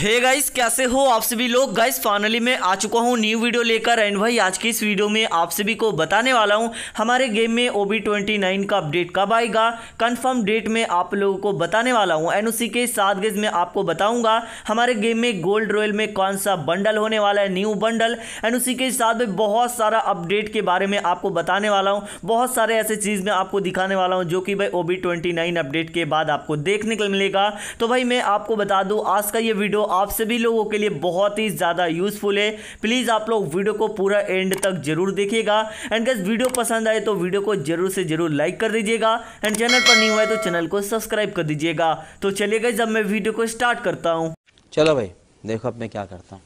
हे hey guys कैसे हो आप सभी लोग गाइस फाइनली मैं आ चुका हूँ न्यू वीडियो लेकर एंड भाई आज की इस वीडियो में आप सभी को बताने वाला हूँ हमारे गेम में ओ बी ट्वेंटी नाइन का अपडेट कब आएगा कंफर्म डेट में आप लोगों को बताने वाला हूँ एंड उसी के साथ गेज मैं आपको बताऊँगा हमारे गेम में गोल्ड रॉयल में कौन सा बंडल होने वाला है न्यू बंडल एंड उसी के साथ में बहुत सारा अपडेट के बारे में आपको बताने वाला हूँ बहुत सारे ऐसे चीज़ में आपको दिखाने वाला हूँ जो कि भाई O B twenty nine update के बाद आपको देखने को मिलेगा तो भाई मैं आपको बता दूँ आज का ये वीडियो आप सभी लोगों के लिए बहुत ही ज़्यादा यूजफुल है प्लीज़ आप लोग वीडियो को पूरा एंड तक जरूर देखिएगा एंड गैस वीडियो पसंद आए तो वीडियो को जरूर से जरूर लाइक कर दीजिएगा एंड चैनल पर नहीं हुआ है तो चैनल को सब्सक्राइब कर दीजिएगा तो चलिए गए जब मैं वीडियो को स्टार्ट करता हूँ चलो भाई देखो अब मैं क्या करता हूँ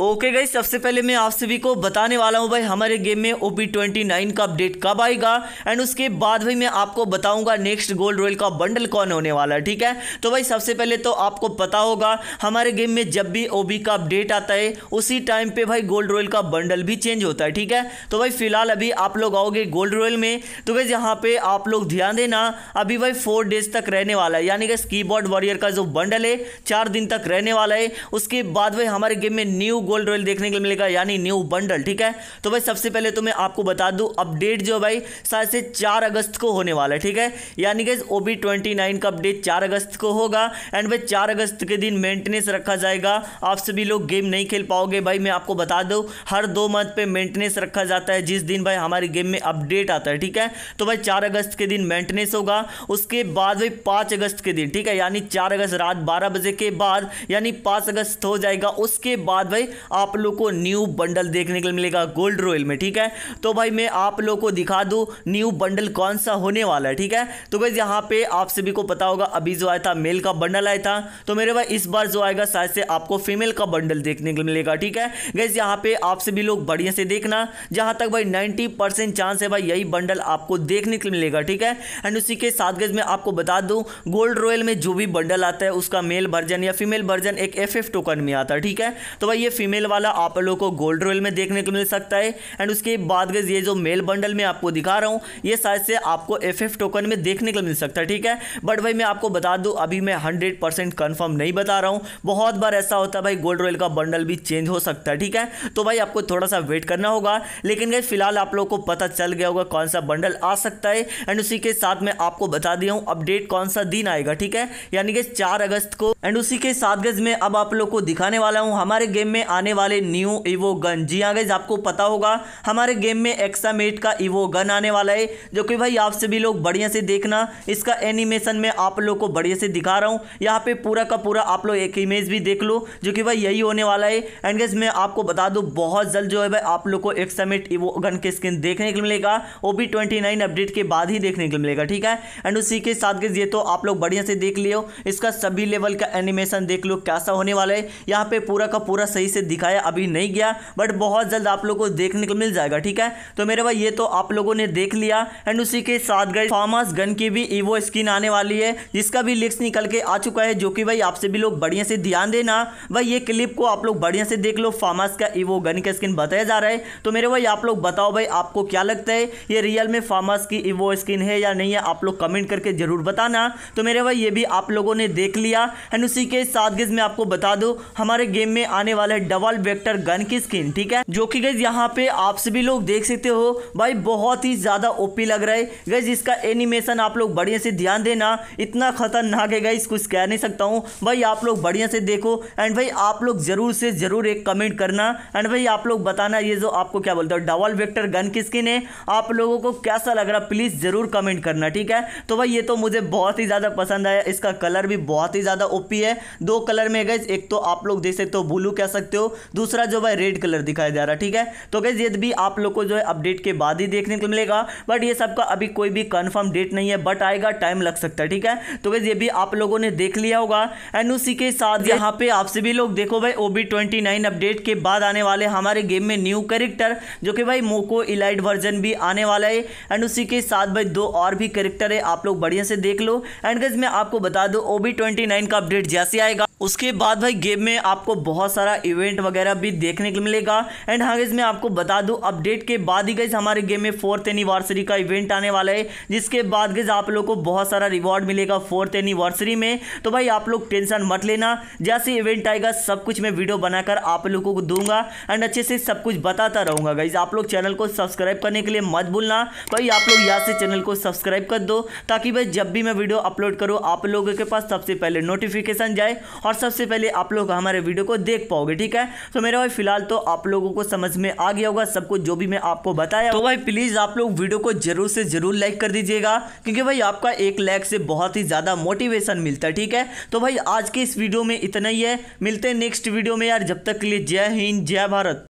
ओके गई सबसे पहले मैं आप सभी को बताने वाला हूँ भाई हमारे गेम में ओ पी ट्वेंटी नाइन का अपडेट कब आएगा एंड उसके बाद भाई मैं आपको बताऊंगा नेक्स्ट गोल्ड रॉयल का बंडल कौन होने वाला है ठीक है तो भाई सबसे पहले तो आपको पता होगा हमारे गेम में जब भी ओ का अपडेट आता है उसी टाइम पर भाई गोल्ड रॉयल का बंडल भी चेंज होता है ठीक है तो भाई फिलहाल अभी आप लोग आओगे गोल्ड रॉयल में तो भाई यहाँ पर आप लोग ध्यान देना अभी भाई फोर डेज तक रहने वाला है यानी कि की वॉरियर का जो बंडल है चार दिन तक रहने वाला है उसके बाद भाई हमारे गेम में न्यू गोल्ड रॉयल देखने के मिलेगा यानी न्यू बंडल ठीक है तो भाई सबसे पहले तो मैं आपको बता दूँ अपडेट जो भाई शायद से चार अगस्त को होने वाला है ठीक है यानी कि ओ बी ट्वेंटी नाइन का अपडेट चार अगस्त को होगा एंड भाई चार अगस्त के दिन मेंटेनेंस रखा जाएगा आप सभी लोग गेम नहीं खेल पाओगे भाई मैं आपको बता दूँ हर दो मंथ पर मेंटेनेंस रखा जाता है जिस दिन भाई हमारी गेम में अपडेट आता है ठीक है तो भाई चार अगस्त के दिन मेंटेनेंस होगा उसके बाद भाई पाँच अगस्त के दिन ठीक है यानी चार अगस्त रात बारह बजे के बाद यानी पाँच अगस्त हो जाएगा उसके बाद भाई आप लोग को न्यू बंडल देखने को मिलेगा गोल्ड रॉयल में ठीक है तो भाई मैं आप लोग को दिखा दूँ न्यू बंडल कौन सा होने वाला है ठीक है तो भाई यहाँ पे आप सभी को पता होगा अभी जो आया था मेल का बंडल आया था तो मेरे भाई इस बार जो आएगा शायद से आपको फीमेल का बंडल देखने को मिलेगा ठीक है गैस यहाँ पे आप सभी लोग बढ़िया से देखना जहाँ तक भाई नाइन्टी परसेंट चांस है भाई यही बंडल आपको देखने को मिलेगा ठीक है एंड उसी के साथ गैस मैं आपको बता दूँ गोल्ड रॉयल में जो भी बंडल आता है उसका मेल वर्जन या फीमेल वर्जन एक एफ टोकन में आता है ठीक है तो भाई ये फीमेल वाला आप लोगों को गोल्ड रॉयल में देखने को मिल सकता है एंड उसके बाद गज ये जो मेल बंडल में आपको दिखा रहा हूँ ये शायद से आपको एफ टोकन में देखने को मिल सकता है ठीक है बट भाई मैं आपको बता दूँ अभी मैं हंड्रेड परसेंट कन्फर्म नहीं बता रहा हूँ बहुत बार ऐसा होता है भाई गोल्ड रॉयल का बंडल भी चेंज हो सकता है ठीक है तो भाई आपको थोड़ा सा वेट करना होगा लेकिन भाई फिलहाल आप लोग को पता चल गया होगा कौन सा बंडल आ सकता है एंड उसी के साथ मैं आपको बता दिया हूँ अपडेट कौन सा दिन आएगा ठीक है यानी कि चार अगस्त को एंड उसी के साथ गज में अब आप लोग को दिखाने वाला हूँ हमारे गेम में आने वाले न्यू इवो गन जी हाँ गई आपको पता होगा हमारे गेम में एक्सामेट का इवो गन आने वाला है जो कि भाई आप सभी लोग बढ़िया से देखना इसका एनिमेशन मैं आप लोग को बढ़िया से दिखा रहा हूँ यहाँ पे पूरा का पूरा आप लोग एक इमेज भी देख लो जो कि भाई यही होने वाला है एंड गैस मैं आपको बता दूँ बहुत जल्द जो है भाई आप लोग को एक्सामेट इवो गन के स्किन देखने को मिलेगा वो भी ट्वेंटी अपडेट के बाद ही देखने को मिलेगा ठीक है एंड उसी के साथ गैस ये तो आप लोग बढ़िया से देख लियो इसका सभी लेवल का एनिमेशन देख लो कैसा होने वाला है यहाँ पे पूरा का पूरा सही से दिखाया अभी नहीं गया बट बहुत जल्द आप लोग को देखने को मिल जाएगा ठीक है तो मेरे भाई ये तो आप लोगों ने देख लिया एंड उसी के साथ गए फार्मास गन की भी ईवो स्किन आने वाली है जिसका भी लिक्स निकल के आ चुका है जो कि भाई आपसे भी लोग बढ़िया से ध्यान देना भाई ये क्लिप को आप लोग बढ़िया से देख लो फार्मास का ईवो गन का स्किन बताया जा रहा है तो मेरे भाई आप लोग बताओ भाई आपको क्या लगता है ये रियल में फार्मास की ईवो स्किन है या नहीं है आप लोग कमेंट करके जरूर बताना तो मेरे भाई ये भी आप लोगों ने देख लिया एंड उसी के साथ गिज में आपको बता दो हमारे गेम में आने वाला है डबल वेक्टर गन की स्किन ठीक है जो कि गैस यहाँ पे आप सभी लोग देख सकते हो भाई बहुत ही ज्यादा ओपी लग रहा है गैस इसका एनिमेशन आप लोग बढ़िया से ध्यान देना इतना खतरनाक है गैस कुछ कह नहीं सकता हूँ भाई आप लोग बढ़िया से देखो एंड भाई आप लोग जरूर से जरूर एक कमेंट करना एंड भाई आप लोग बताना ये जो आपको क्या बोलते हो डबल वेक्टर गन की स्किन है आप लोगों को कैसा लग रहा प्लीज जरूर कमेंट करना ठीक है तो भाई ये तो मुझे बहुत ही ज्यादा पसंद आया इसका कलर भी बहुत ही ज्यादा ओपी है दो कलर में गए एक तो आप लोग देख सकते हो ब्लू कह सकते हो सकते हो दूसरा जो भाई रेड कलर दिखाया जा रहा है ठीक है तो गैस ये भी आप लोग को जो है अपडेट के बाद ही देखने को मिलेगा बट ये सबका अभी कोई भी कन्फर्म डेट नहीं है बट आएगा टाइम लग सकता है ठीक है तो गैस ये भी आप लोगों ने देख लिया होगा एंड उसी के साथ यहाँ पे आप सभी लोग देखो भाई ओबी ट्वेंटी अपडेट के बाद आने वाले हमारे गेम में न्यू करेक्टर जो कि भाई मोको इलाइट वर्जन भी आने वाला है एंड उसी के साथ भाई दो और भी करेक्टर है आप लोग बढ़िया से देख लो एंड गज मैं आपको बता दूं ओबी ट्वेंटी का अपडेट जैसे आएगा उसके बाद भाई गेम में आपको बहुत सारा इवेंट वगैरह भी देखने को मिलेगा एंड हाँ गाइज मैं आपको बता दूं अपडेट के बाद ही गाइज हमारे गेम में फोर्थ एनिवर्सरी का इवेंट आने वाला है जिसके बाद गाइज आप लोग को बहुत सारा रिवॉर्ड मिलेगा फोर्थ एनिवर्सरी में तो भाई आप लोग टेंशन मत लेना जैसे इवेंट आएगा सब कुछ मैं वीडियो बनाकर आप लोगों को दूंगा एंड अच्छे से सब कुछ बताता रहूँगा गाइज आप लोग चैनल को सब्सक्राइब करने के लिए मत भूलना भाई आप लोग यहाँ से चैनल को सब्सक्राइब कर दो ताकि भाई जब भी मैं वीडियो अपलोड करूँ आप लोगों के पास सबसे पहले नोटिफिकेशन जाए और सबसे पहले आप लोग हमारे वीडियो को देख पाओगे ठीक है तो मेरे भाई फिलहाल तो आप लोगों को समझ में आ गया होगा सबको जो भी मैं आपको बताया तो भाई प्लीज़ आप लोग वीडियो को जरूर से जरूर लाइक कर दीजिएगा क्योंकि भाई आपका एक लाइक से बहुत ही ज़्यादा मोटिवेशन मिलता है ठीक है तो भाई आज के इस वीडियो में इतना ही है मिलते हैं नेक्स्ट वीडियो में यार जब तक के लिए जय हिंद जय भारत